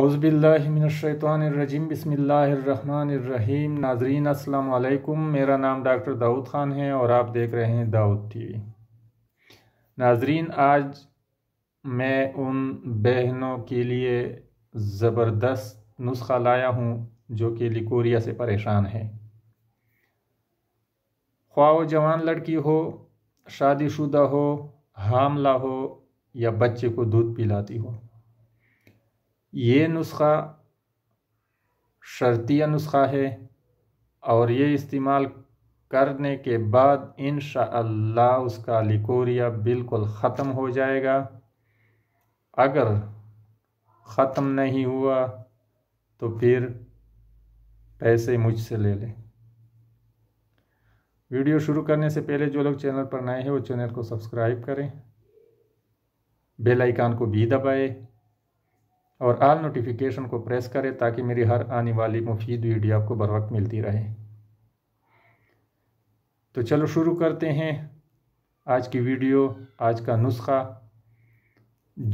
अउज़बिल्लिमिनशैतरजीम बसमीम नाजरीन अल्लाम मेरा नाम डॉक्टर दाऊद ख़ान है और आप देख रहे हैं दाऊद टीवी नाजरीन आज मैं उन बहनों के लिए ज़बरदस्त नुस्खा लाया हूँ जो कि लिकोरिया से परेशान है ख्वाह जवान लड़की हो शादीशुदा हो हामला हो या बच्चे को दूध पिलाती हो ये नुस्खा शर्तिया नुस्खा है और ये इस्तेमाल करने के बाद इन उसका लिकोरिया बिल्कुल ख़त्म हो जाएगा अगर ख़त्म नहीं हुआ तो फिर पैसे मुझसे ले लें वीडियो शुरू करने से पहले जो लोग चैनल पर नए हैं वो चैनल को सब्सक्राइब करें बेल आइकान को भी दबाएं और आल नोटिफिकेशन को प्रेस करें ताकि मेरी हर आने वाली मुफीद वीडियो आपको बर वक्त मिलती रहे तो चलो शुरू करते हैं आज की वीडियो आज का नुस्खा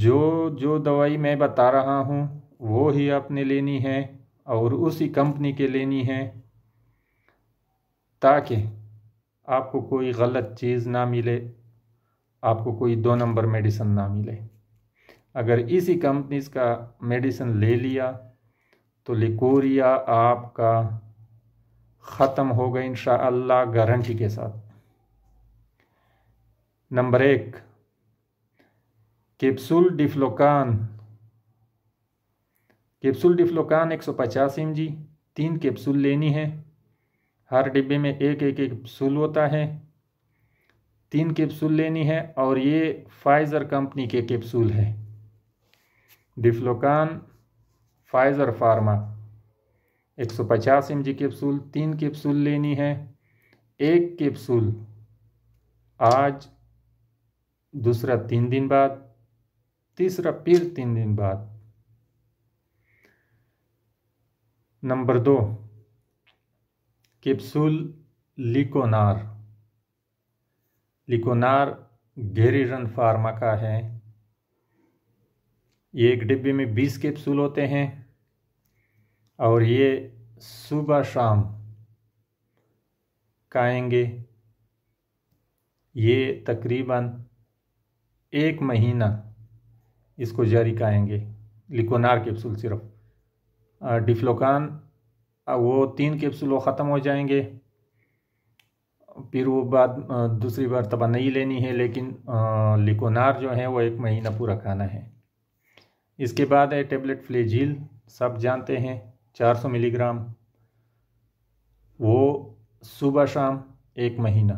जो जो दवाई मैं बता रहा हूँ वो ही आपने लेनी है और उसी कंपनी के लेनी है ताकि आपको कोई गलत चीज़ ना मिले आपको कोई दो नंबर मेडिसन ना मिले अगर इसी कंपनीज का मेडिसिन ले लिया तो लिकोरिया आपका ख़त्म हो गया इन गारंटी के साथ नंबर एक कैप्सूल डिफ्लोकान कैप्सूल डिफ्लोकान एक सौ पचास एम जी तीन कैप्सूल लेनी है हर डिब्बे में एक एक कैप्सूल होता है तीन कैप्सूल लेनी है और ये फाइज़र कंपनी के कैप्सूल है Diflucan Pfizer pharma 150 MG capsule तीन कैप्सूल लेनी है एक कैप्सूल आज दूसरा तीन दिन बाद तीसरा फिर तीन दिन बाद नंबर दो कैप्सूल लिकोनार लिकोनार गेरीरन फार्मा का है ये एक डिब्बे में बीस कैप्सूल होते हैं और ये सुबह शाम खाएंगे ये तकरीबन एक महीना इसको जारी खाएंगे लिकोनार कैप्सूल सिर्फ डिफ्लोकान वो तीन कैप्सूल वो ख़त्म हो जाएंगे फिर वो बाद दूसरी बार तबाह नहीं लेनी है लेकिन लिकोनार जो है वो एक महीना पूरा खाना है इसके बाद है टेबलेट फ्लेजील सब जानते हैं 400 मिलीग्राम वो सुबह शाम एक महीना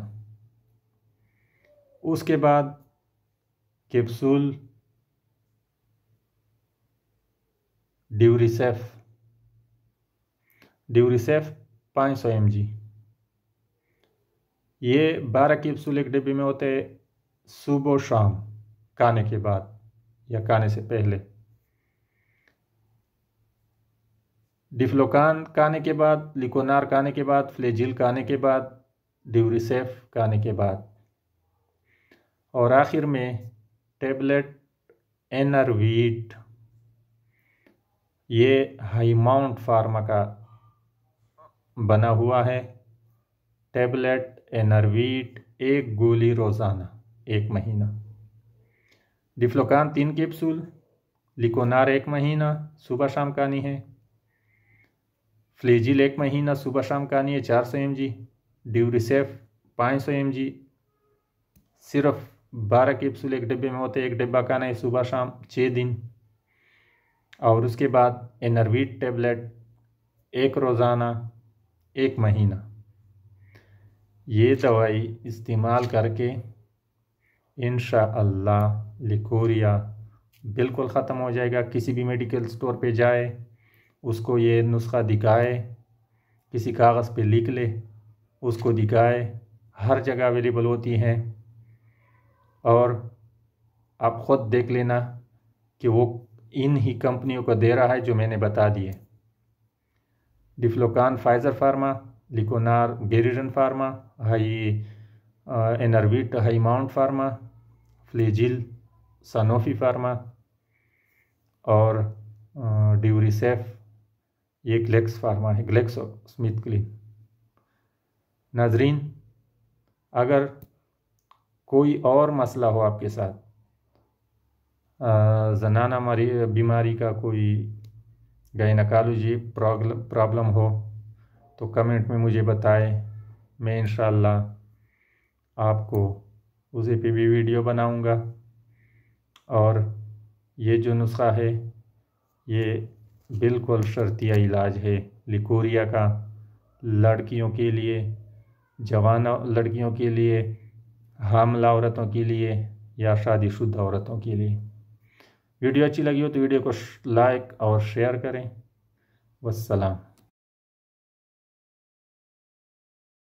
उसके बाद कैप्सूल ड्यूरिसेफ ड्यूरिसेफ 500 सौ एम जी ये बारह कैप्सूल एक डिब्बे में होते सुबह शाम खाने के बाद या खाने से पहले डिफ्लोकान का आने के बाद लिकोनार का आने के बाद फ्लेजिल का आने के बाद ड्यूरिसेफ का आने के बाद और आखिर में टेबलेट एनरवीट ये हाईमाउंट फार्मा का बना हुआ है टेबलेट एनरवीट एक गोली रोज़ाना एक महीना डिफ्लोकान तीन कैप्सूल लिकोनार एक महीना सुबह शाम नहीं है फ्लेजिल एक महीना सुबह शाम आनी है चार सौ एम जी ड्यूरिसेफ पाँच सौ एम जी सिर्फ बारह कैप्सूल एक डिब्बे में होते हैं एक डिब्बा आना है सुबह शाम छः दिन और उसके बाद एनर्वीट टेबलेट एक रोज़ाना एक महीना ये दवाई इस्तेमाल करके इन लिकोरिया बिल्कुल ख़त्म हो जाएगा किसी भी मेडिकल स्टोर पे जाए उसको ये नुस्खा दिखाए किसी कागज़ पे लिख ले उसको दिखाए हर जगह अवेलेबल होती हैं और आप ख़ुद देख लेना कि वो इन ही कंपनियों को दे रहा है जो मैंने बता दिए डिफ्लोकान फाइज़र फार्मा लिकोनार गेरिडन फार्मा हाई एनरविट हाई माउंट फार्मा फ्लेजिल सनोफी फार्मा और ड्यूरीसेफ ये ग्लेक्स फार्मा है ग्लेक्स स्मिथ क्लिन नाजरीन अगर कोई और मसला हो आपके साथ जनाना मरी बीमारी का कोई गैनकालोजी प्रॉब्लम प्रॉब्लम हो तो कमेंट में मुझे बताएं मैं इन आपको उसे पे भी वीडियो बनाऊंगा और ये जो नुस्खा है ये बिल्कुल शर्तिया इलाज है लिकोरिया का लड़कियों के लिए जवान लड़कियों के लिए हामला औरतों के लिए या शादीशुदा औरतों के लिए वीडियो अच्छी लगी हो तो वीडियो को लाइक और शेयर करें वसलाम